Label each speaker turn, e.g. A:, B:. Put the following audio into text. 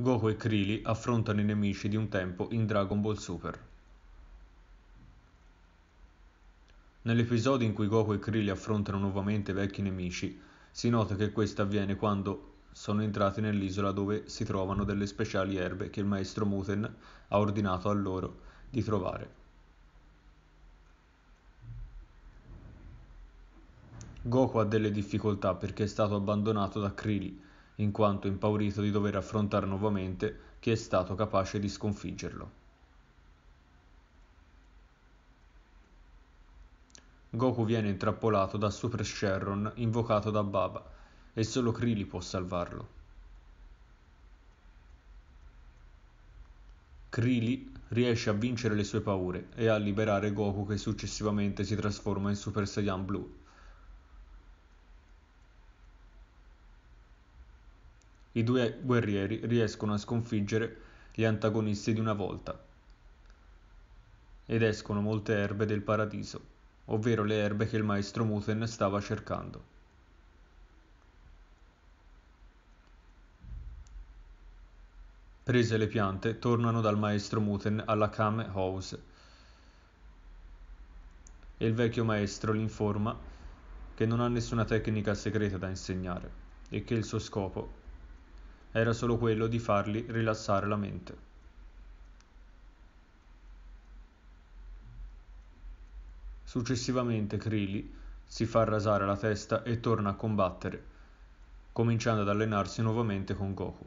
A: Goku e Krillin affrontano i nemici di un tempo in Dragon Ball Super. Nell'episodio in cui Goku e Krillin affrontano nuovamente vecchi nemici, si nota che questo avviene quando sono entrati nell'isola dove si trovano delle speciali erbe che il maestro Muten ha ordinato a loro di trovare. Goku ha delle difficoltà perché è stato abbandonato da Krillin in quanto impaurito di dover affrontare nuovamente chi è stato capace di sconfiggerlo. Goku viene intrappolato da Super Sherron invocato da Baba e solo Krili può salvarlo. Krili riesce a vincere le sue paure e a liberare Goku che successivamente si trasforma in Super Saiyan Blue i due guerrieri riescono a sconfiggere gli antagonisti di una volta ed escono molte erbe del paradiso, ovvero le erbe che il maestro Muten stava cercando. Prese le piante, tornano dal maestro Muten alla Kame House e il vecchio maestro li informa che non ha nessuna tecnica segreta da insegnare e che il suo scopo era solo quello di fargli rilassare la mente. Successivamente Krili si fa rasare la testa e torna a combattere, cominciando ad allenarsi nuovamente con Goku.